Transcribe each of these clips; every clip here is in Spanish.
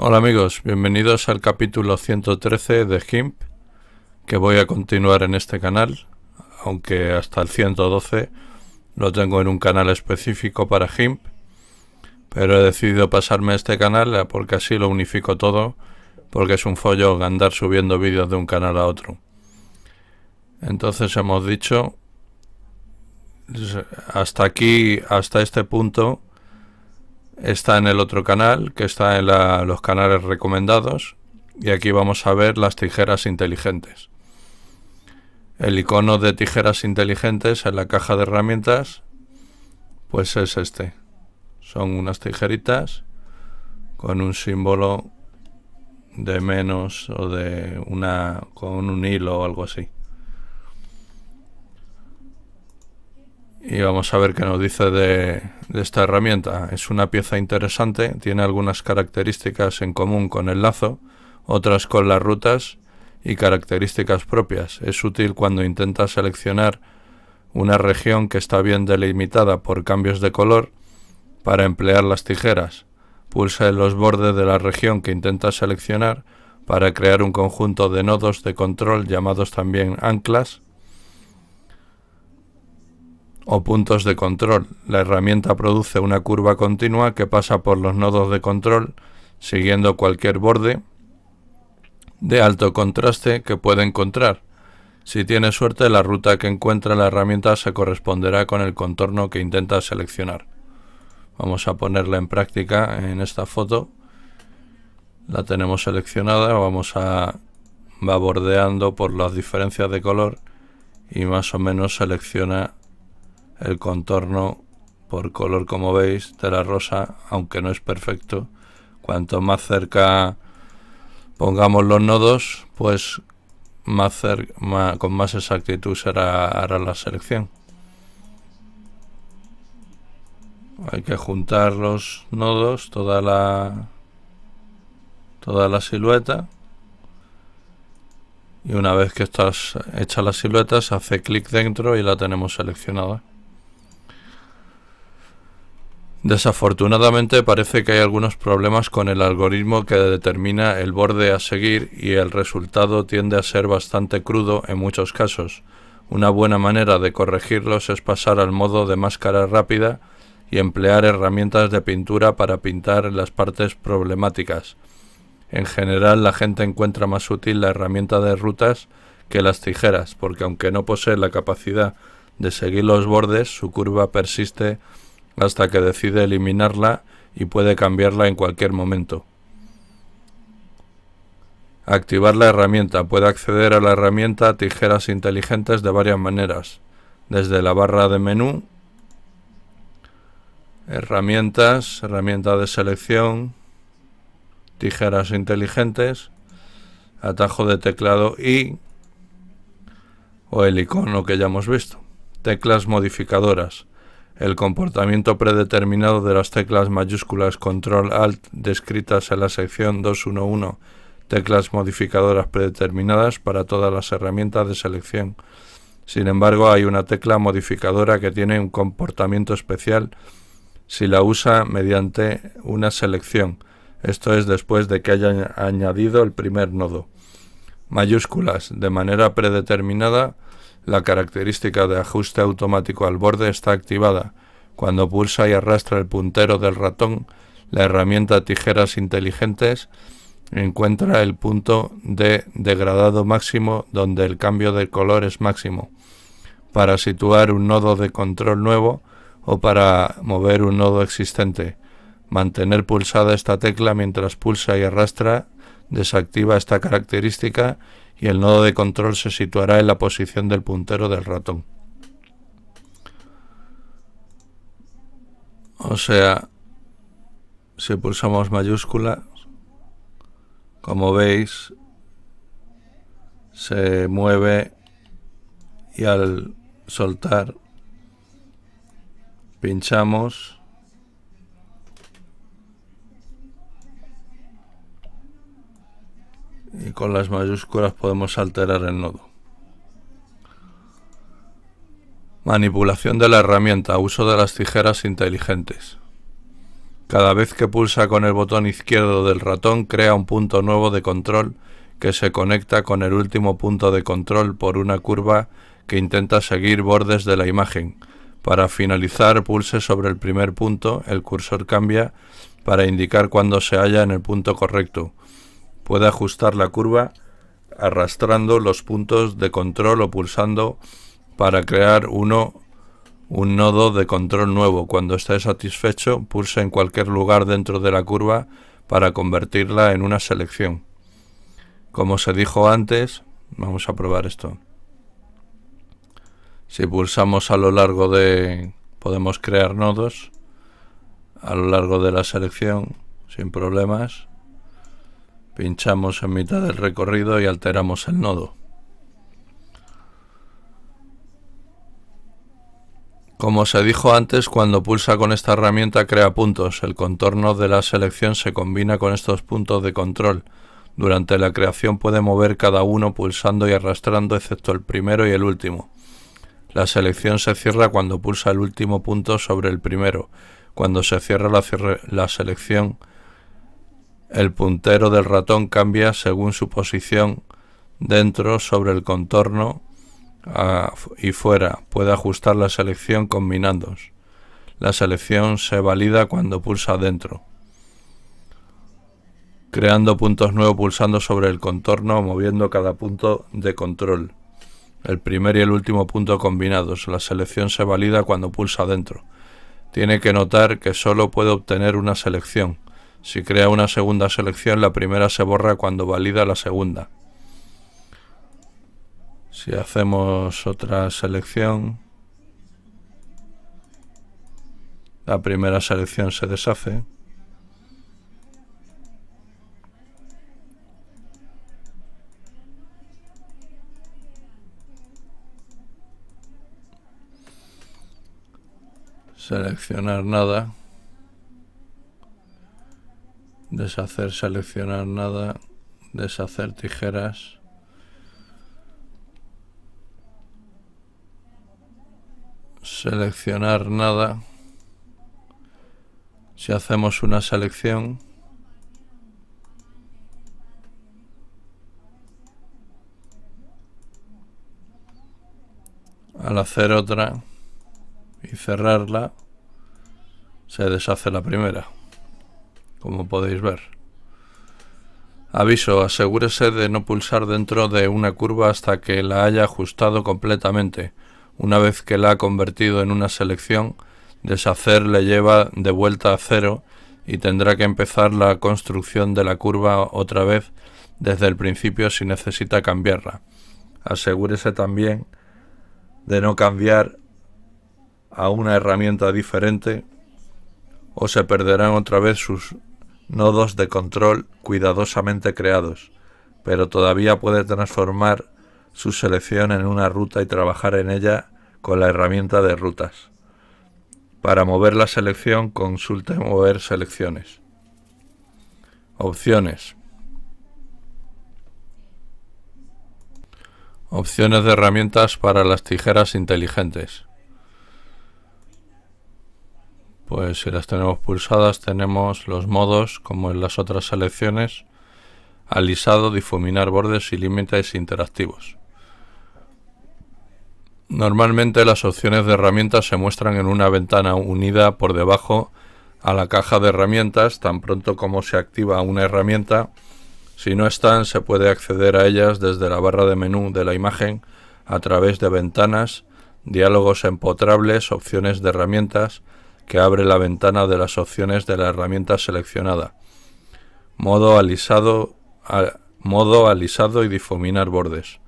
Hola amigos, bienvenidos al capítulo 113 de GIMP que voy a continuar en este canal, aunque hasta el 112 lo tengo en un canal específico para GIMP, pero he decidido pasarme a este canal porque así lo unifico todo, porque es un follo andar subiendo vídeos de un canal a otro. Entonces hemos dicho hasta aquí, hasta este punto está en el otro canal, que está en los canales recomendados. Y aquí vamos a ver las tijeras inteligentes. El icono de tijeras inteligentes en la caja de herramientas, pues es este. Son unas tijeritas con un símbolo de menos o de una con un hilo o algo así. y vamos a ver qué nos dice de, esta herramienta. Es una pieza interesante, tiene algunas características en común con el lazo, otras con las rutas y características propias. Es útil cuando intenta seleccionar una región que está bien delimitada por cambios de color para emplear las tijeras. Pulsa en los bordes de la región que intenta seleccionar para crear un conjunto de nodos de control llamados también anclas o puntos de control. La herramienta produce una curva continua que pasa por los nodos de control siguiendo cualquier borde de alto contraste que pueda encontrar. Si tiene suerte, la ruta que encuentra la herramienta se corresponderá con el contorno que intenta seleccionar. Vamos a ponerla en práctica en esta foto. La tenemos seleccionada, vamos a va bordeando por las diferencias de color y más o menos selecciona el contorno por color como veis de la rosa aunque no es perfecto cuanto más cerca pongamos los nodos pues más, con más exactitud será hará la selección hay que juntar los nodos toda la toda la silueta y una vez que estás hecha la silueta se hace clic dentro y la tenemos seleccionada Desafortunadamente parece que hay algunos problemas con el algoritmo que determina el borde a seguir y el resultado tiende a ser bastante crudo en muchos casos. Una buena manera de corregirlos es pasar al modo de máscara rápida y emplear herramientas de pintura para pintar las partes problemáticas. En general la gente encuentra más útil la herramienta de rutas que las tijeras, porque aunque no posee la capacidad de seguir los bordes, su curva persiste hasta que decide eliminarla y puede cambiarla en cualquier momento. Activar la herramienta. Puede acceder a la herramienta Tijeras Inteligentes de varias maneras. Desde la barra de menú, herramientas, herramienta de selección, tijeras inteligentes, atajo de teclado y o el icono que ya hemos visto. Teclas modificadoras. El comportamiento predeterminado de las teclas mayúsculas Control-Alt descritas en la sección 211, teclas modificadoras predeterminadas para todas las herramientas de selección. Sin embargo, hay una tecla modificadora que tiene un comportamiento especial si la usa mediante una selección, esto es después de que haya añadido el primer nodo. Mayúsculas, de manera predeterminada, la característica de ajuste automático al borde está activada. Cuando pulsa y arrastra el puntero del ratón, la herramienta Tijeras Inteligentes encuentra el punto de degradado máximo donde el cambio de color es máximo. Para situar un nodo de control nuevo, o para mover un nodo existente. Mantener pulsada esta tecla mientras pulsa y arrastra desactiva esta característica y el nodo de control se situará en la posición del puntero del ratón. O sea, si pulsamos mayúscula, como veis, se mueve y al soltar pinchamos y con las mayúsculas podemos alterar el nodo Manipulación de la herramienta, uso de las tijeras inteligentes. Cada vez que pulsa con el botón izquierdo del ratón crea un punto nuevo de control que se conecta con el último punto de control por una curva que intenta seguir bordes de la imagen. Para finalizar pulse sobre el primer punto, el cursor cambia para indicar cuándo se halla en el punto correcto puede ajustar la curva arrastrando los puntos de control o pulsando para crear uno un nodo de control nuevo. Cuando esté satisfecho, pulsa en cualquier lugar dentro de la curva para convertirla en una selección. Como se dijo antes, vamos a probar esto. Si pulsamos a lo largo de... podemos crear nodos a lo largo de la selección sin problemas. Pinchamos en mitad del recorrido y alteramos el nodo. Como se dijo antes, cuando pulsa con esta herramienta crea puntos. El contorno de la selección se combina con estos puntos de control. Durante la creación puede mover cada uno pulsando y arrastrando excepto el primero y el último. La selección se cierra cuando pulsa el último punto sobre el primero. Cuando se cierra la, la selección el puntero del ratón cambia según su posición dentro sobre el contorno y fuera. Puede ajustar la selección combinando. La selección se valida cuando pulsa dentro. Creando puntos nuevos pulsando sobre el contorno o moviendo cada punto de control. El primer y el último punto combinados. La selección se valida cuando pulsa dentro. Tiene que notar que solo puede obtener una selección. Si crea una segunda selección, la primera se borra cuando valida la segunda. Si hacemos otra selección, la primera selección se deshace. Seleccionar nada deshacer, seleccionar nada, deshacer tijeras. Seleccionar nada. Si hacemos una selección, al hacer otra y cerrarla, se deshace la primera como podéis ver. Aviso, asegúrese de no pulsar dentro de una curva hasta que la haya ajustado completamente. Una vez que la ha convertido en una selección, deshacer le lleva de vuelta a cero y tendrá que empezar la construcción de la curva otra vez desde el principio si necesita cambiarla. Asegúrese también de no cambiar a una herramienta diferente o se perderán otra vez sus nodos de control cuidadosamente creados, pero todavía puede transformar su selección en una ruta y trabajar en ella con la herramienta de rutas. Para mover la selección consulte mover selecciones. Opciones. Opciones de herramientas para las tijeras inteligentes pues si las tenemos pulsadas tenemos los modos como en las otras selecciones alisado, difuminar bordes y límites interactivos. Normalmente las opciones de herramientas se muestran en una ventana unida por debajo a la caja de herramientas tan pronto como se activa una herramienta. Si no están, se puede acceder a ellas desde la barra de menú de la imagen a través de ventanas, diálogos empotrables, opciones de herramientas, que abre la ventana de las opciones de la herramienta seleccionada. Modo alisado, modo y difuminar bordes.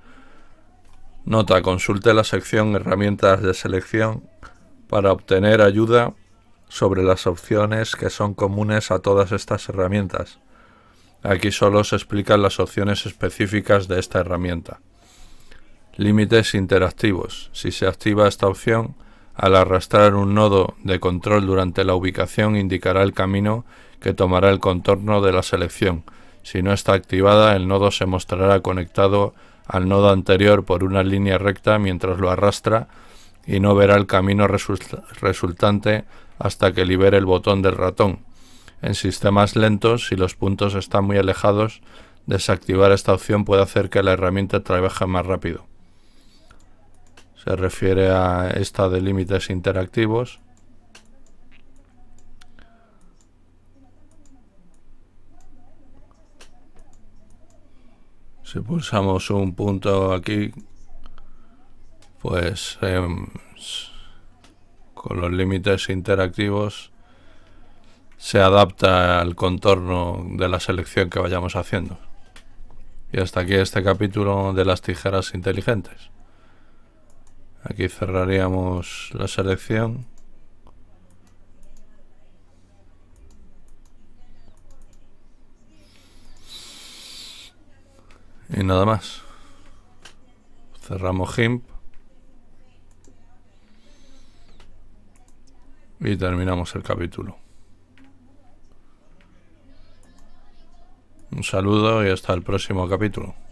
Nota, consulte la sección herramientas de selección para obtener ayuda sobre las opciones que son comunes a todas estas herramientas. Aquí solo se explican las opciones específicas de esta herramienta. Límites interactivos. Si se activa esta opción, al arrastrar un nodo de control durante la ubicación indicará el camino que tomará el contorno de la selección. Si no está activada, el nodo se mostrará conectado al nodo anterior por una línea recta mientras lo arrastra y no verá el camino resultante hasta que libere el botón del ratón. En sistemas lentos, si los puntos están muy alejados, desactivar esta opción puede hacer que la herramienta trabaje más rápido se refiere a esta de límites interactivos. Si pulsamos un punto aquí, pues em, con los límites interactivos se adapta al contorno de la selección que vayamos haciendo. Y hasta aquí este capítulo de las tijeras inteligentes. Aquí cerraríamos la selección. Y nada más. Cerramos GIMP. Y terminamos el capítulo. Un saludo y hasta el próximo capítulo.